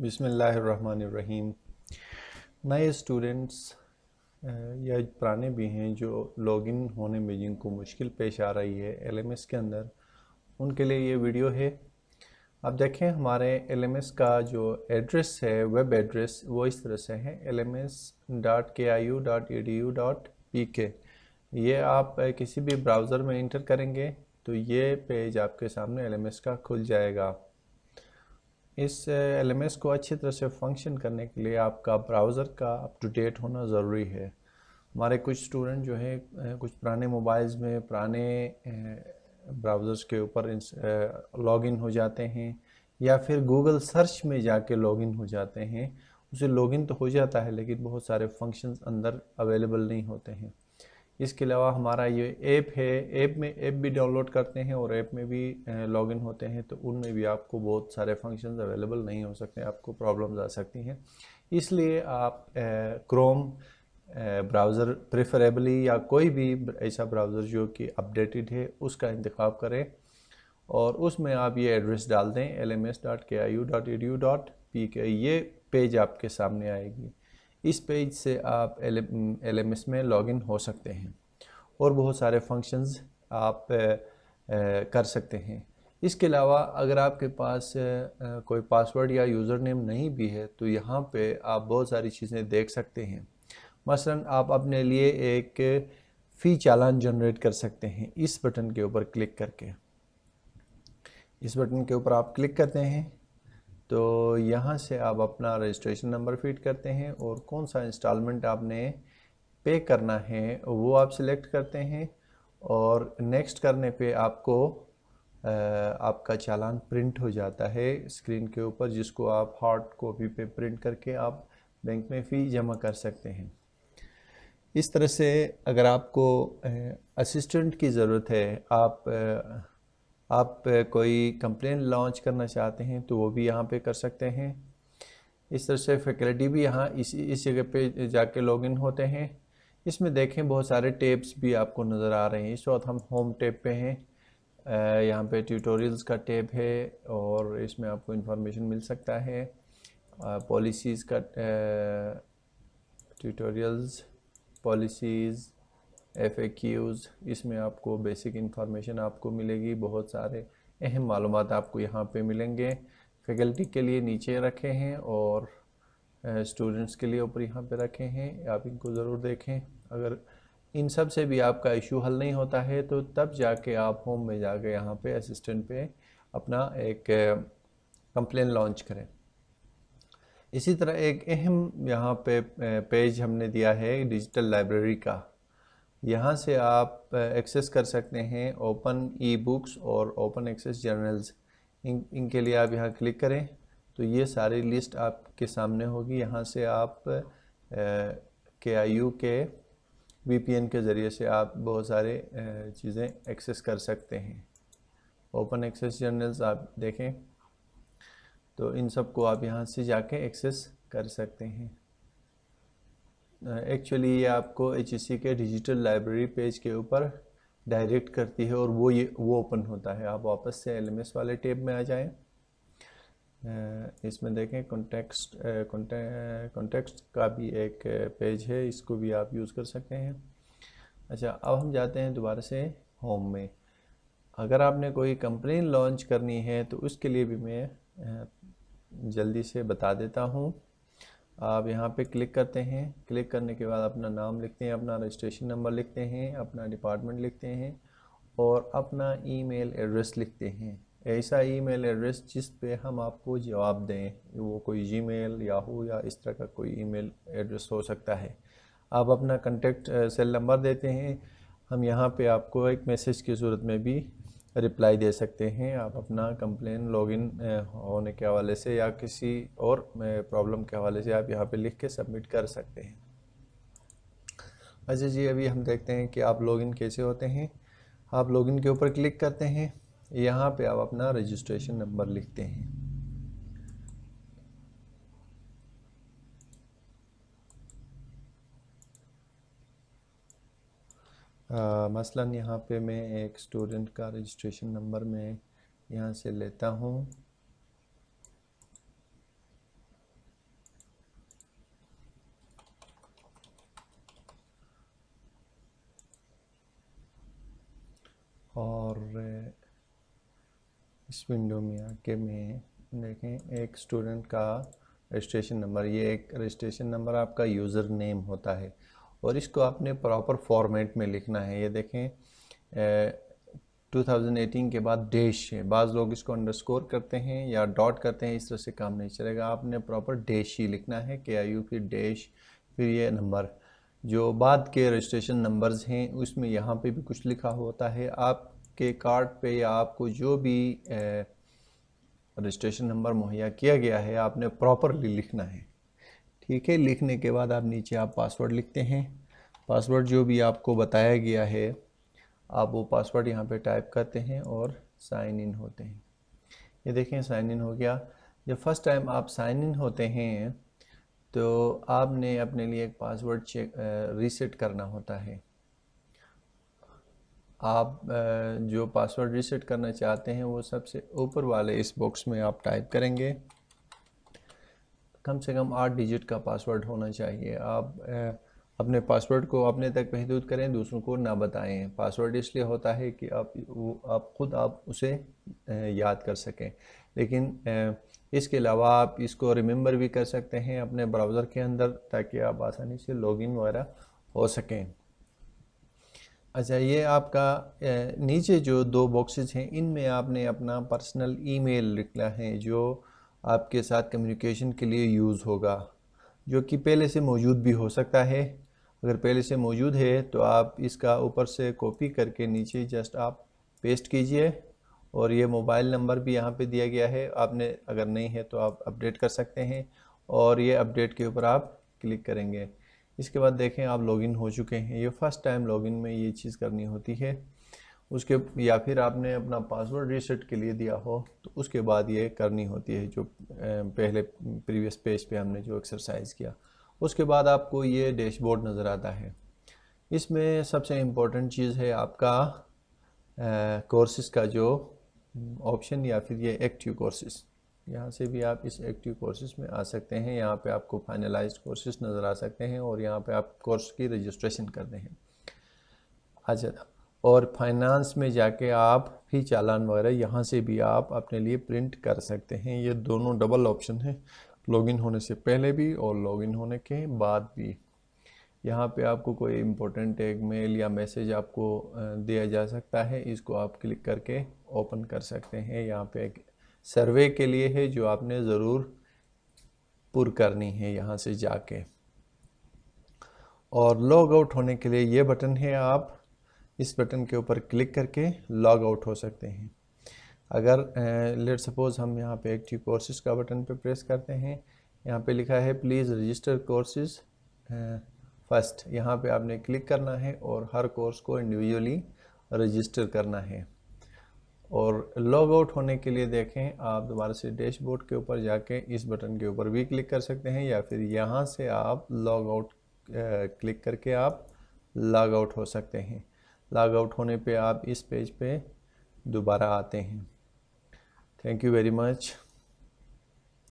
बिसमीम नए स्टूडेंट्स या पुराने भी हैं जो लॉगिन होने में जिनको मुश्किल पेश आ रही है एलएमएस के अंदर उनके लिए ये वीडियो है आप देखें हमारे एलएमएस का जो एड्रेस है वेब एड्रेस वो इस तरह से है L M S dot K I U dot A D U dot P K ये आप किसी भी ब्राउज़र में इंटर करेंगे तो ये पेज आपके सामने एल एम एस का खुल जाएगा इस एल को अच्छी तरह से फंक्शन करने के लिए आपका ब्राउज़र का अप टू डेट होना ज़रूरी है हमारे कुछ स्टूडेंट जो हैं कुछ पुराने मोबाइल्स में पुराने ब्राउज़र्स के ऊपर लॉग इन हो जाते हैं या फिर गूगल सर्च में जाके लॉग इन हो जाते हैं उसे लॉगिन तो हो जाता है लेकिन बहुत सारे फंक्शंस अंदर अवेलेबल नहीं होते हैं इसके अलावा हमारा ये ऐप है ऐप में ऐप भी डाउनलोड करते हैं और ऐप में भी लॉगिन होते हैं तो उनमें भी आपको बहुत सारे फंक्शंस अवेलेबल नहीं हो सकते आपको प्रॉब्लम्स आ सकती हैं इसलिए आप क्रोम ब्राउज़र प्रेफरेबली या कोई भी ऐसा ब्राउज़र जो कि अपडेटेड है उसका इंतखब करें और उसमें आप ये एड्रेस डाल दें L M S dot K I U dot A D U dot P K ये पेज आपके सामने आएगी इस पेज से आप एल एम में लॉगिन हो सकते हैं और बहुत सारे फंक्शंस आप कर सकते हैं इसके अलावा अगर आपके पास कोई पासवर्ड या यूज़र नेम नहीं भी है तो यहाँ पे आप बहुत सारी चीज़ें देख सकते हैं मसलन आप अपने लिए एक फ़ी चालान जनरेट कर सकते हैं इस बटन के ऊपर क्लिक करके इस बटन के ऊपर आप क्लिक करते हैं तो यहाँ से आप अपना रजिस्ट्रेशन नंबर फीड करते हैं और कौन सा इंस्टॉलमेंट आपने पे करना है वो आप सिलेक्ट करते हैं और नेक्स्ट करने पे आपको आपका चालान प्रिंट हो जाता है स्क्रीन के ऊपर जिसको आप हार्ड कॉपी पे प्रिंट करके आप बैंक में फ़ी जमा कर सकते हैं इस तरह से अगर आपको असिस्टेंट की ज़रूरत है आप आप कोई कंप्लेन लॉन्च करना चाहते हैं तो वो भी यहाँ पे कर सकते हैं इस तरह से फैकल्टी भी यहाँ इस इस जगह पे जाके लॉगिन होते हैं इसमें देखें बहुत सारे टेप्स भी आपको नज़र आ रहे हैं इस वक्त हम होम टेप पे हैं यहाँ पे ट्यूटोरियल्स का टेप है और इसमें आपको इन्फॉर्मेशन मिल सकता है पॉलिसीज़ का ट्यूटोरियल्स पॉलिसीज़ एफ इसमें आपको बेसिक इन्फॉर्मेशन आपको मिलेगी बहुत सारे अहम मालूम आपको यहाँ पे मिलेंगे फैकल्टी के लिए नीचे रखे हैं और स्टूडेंट्स के लिए ऊपर यहाँ पे रखे हैं आप इनको ज़रूर देखें अगर इन सब से भी आपका इशू हल नहीं होता है तो तब जाके आप होम में जाके यहाँ पे असिस्टेंट पे अपना एक कंप्लेन लॉन्च करें इसी तरह एक अहम यहाँ पे पेज हमने दिया है डिजिटल लाइब्रेरी का यहाँ से आप एक्सेस कर सकते हैं ओपन ई बुक्स और ओपन एक्सेस जर्नल्स इन इनके लिए आप यहाँ क्लिक करें तो ये सारी लिस्ट आपके सामने होगी यहाँ से आप के आई यू के वी पी एन के ज़रिए से आप बहुत सारे चीज़ें एक्सेस कर सकते हैं ओपन एक्सेस जर्नल्स आप देखें तो इन सब को आप यहाँ से जाके एक्सेस कर सकते हैं एक्चुअली ये आपको एच के डिजिटल लाइब्रेरी पेज के ऊपर डायरेक्ट करती है और वो ये वो ओपन होता है आप वापस से एल वाले टेब में आ जाएं इसमें देखें कॉन्टेक्स्ट कॉन्टेक्स्ट का भी एक पेज है इसको भी आप यूज़ कर सकते हैं अच्छा अब हम जाते हैं दोबारा से होम में अगर आपने कोई कंपनी लॉन्च करनी है तो उसके लिए भी मैं जल्दी से बता देता हूँ आप यहाँ पे क्लिक करते हैं क्लिक करने के बाद अपना नाम लिखते हैं अपना रजिस्ट्रेशन नंबर लिखते हैं अपना डिपार्टमेंट लिखते हैं और अपना ईमेल एड्रेस लिखते हैं ऐसा ईमेल एड्रेस जिस पे हम आपको जवाब दें वो कोई जीमेल याहू या इस तरह का कोई ईमेल एड्रेस हो सकता है आप अपना कंटेक्ट सेल नंबर देते हैं हम यहाँ पे आपको एक मैसेज की सूरत में भी रिप्लाई दे सकते हैं आप अपना कंप्लेन लॉगिन होने के हवाले से या किसी और प्रॉब्लम के हवाले से आप यहाँ पे लिख के सबमिट कर सकते हैं अच्छा जी अभी हम देखते हैं कि आप लॉगिन कैसे होते हैं आप लॉगिन के ऊपर क्लिक करते हैं यहाँ पे आप अपना रजिस्ट्रेशन नंबर लिखते हैं मसला मसलन यहाँ पे मैं एक स्टूडेंट का रजिस्ट्रेशन नंबर मैं यहाँ से लेता हूँ और इस विंडो में आके मैं देखें एक स्टूडेंट का रजिस्ट्रेशन नंबर ये एक रजिस्ट्रेशन नंबर आपका यूज़र नेम होता है और इसको आपने प्रॉपर फॉर्मेट में लिखना है ये देखें ए, 2018 के बाद डैश है बाज़ लोग इसको अंडरस्कोर करते हैं या डॉट करते हैं इस तरह से काम नहीं चलेगा आपने प्रॉपर डैश ही लिखना है के आई यू फिर डैश फिर ये नंबर जो बाद के रजिस्ट्रेशन नंबर्स हैं उसमें यहाँ पे भी कुछ लिखा होता है आपके कार्ड पे या आपको जो भी रजिस्ट्रेशन नंबर मुहैया किया गया है आपने प्रॉपरली लिखना है ठीक है लिखने के बाद आप नीचे आप पासवर्ड लिखते हैं पासवर्ड जो भी आपको बताया गया है आप वो पासवर्ड यहाँ पे टाइप करते हैं और साइन इन होते हैं ये देखें साइन इन हो गया जब फर्स्ट टाइम आप साइन इन होते हैं तो आपने अपने लिए एक पासवर्ड चेक रीसेट करना होता है आप जो पासवर्ड रीसेट करना चाहते हैं वो सबसे ऊपर वाले इस बॉक्स में आप टाइप करेंगे कम से कम आठ डिजिट का पासवर्ड होना चाहिए आप अपने पासवर्ड को अपने तक महदूद करें दूसरों को ना बताएं पासवर्ड इसलिए होता है कि आप वो आप ख़ुद आप उसे याद कर सकें लेकिन इसके अलावा आप इसको रिमेंबर भी कर सकते हैं अपने ब्राउज़र के अंदर ताकि आप आसानी से लॉगिन वगैरह हो सकें अच्छा ये आपका नीचे जो दो बॉक्सेस हैं इनमें आपने अपना पर्सनल ईमेल लिखना है जो आपके साथ कम्युनिकेशन के लिए यूज़ होगा जो कि पहले से मौजूद भी हो सकता है अगर पहले से मौजूद है तो आप इसका ऊपर से कॉपी करके नीचे जस्ट आप पेस्ट कीजिए और ये मोबाइल नंबर भी यहाँ पे दिया गया है आपने अगर नहीं है तो आप अपडेट कर सकते हैं और ये अपडेट के ऊपर आप क्लिक करेंगे इसके बाद देखें आप लॉगिन हो चुके हैं ये फ़र्स्ट टाइम लॉगिन में ये चीज़ करनी होती है उसके या फिर आपने अपना पासवर्ड रीसेट के लिए दिया हो तो उसके बाद ये करनी होती है जो पहले प्रीवियस पेज पे हमने जो एक्सरसाइज किया उसके बाद आपको ये डैशबोर्ड नज़र आता है इसमें सबसे इम्पोर्टेंट चीज़ है आपका कोर्सेज का जो ऑप्शन या फिर ये एक्टिव कोर्सेज यहाँ से भी आप इस एक्टिव कोर्सेज में आ सकते हैं यहाँ पे आपको फाइनलाइज कोर्सेज नज़र आ सकते हैं और यहाँ पे आप कोर्स की रजिस्ट्रेशन कर दें अच्छा और फाइनेंस में जाके आप भी चालान वगैरह यहाँ से भी आप अपने लिए प्रिंट कर सकते हैं ये दोनों डबल ऑप्शन हैं लॉगिन होने से पहले भी और लॉगिन होने के बाद भी यहाँ पे आपको कोई इम्पोर्टेंट एक मेल या मैसेज आपको दिया जा सकता है इसको आप क्लिक करके ओपन कर सकते हैं यहाँ पे एक सर्वे के लिए है जो आपने ज़रूर पुर करनी है यहाँ से जाके और लॉग आउट होने के लिए ये बटन है आप इस बटन के ऊपर क्लिक करके लॉग आउट हो सकते हैं अगर लेट सपोज़ हम यहाँ पे एक्टिव कोर्सेज का बटन पे प्रेस करते हैं यहाँ पे लिखा है प्लीज़ रजिस्टर कोर्सेज फर्स्ट यहाँ पे आपने क्लिक करना है और हर कोर्स को इंडिविजुअली रजिस्टर करना है और लॉग आउट होने के लिए देखें आप दोबारा से डैशबोर्ड के ऊपर जाके इस बटन के ऊपर भी क्लिक कर सकते हैं या फिर यहाँ से आप लॉग आउट क्लिक करके आप लॉग आउट हो सकते हैं लॉग आउट होने पे आप इस पेज पे दोबारा आते हैं थैंक यू वेरी मच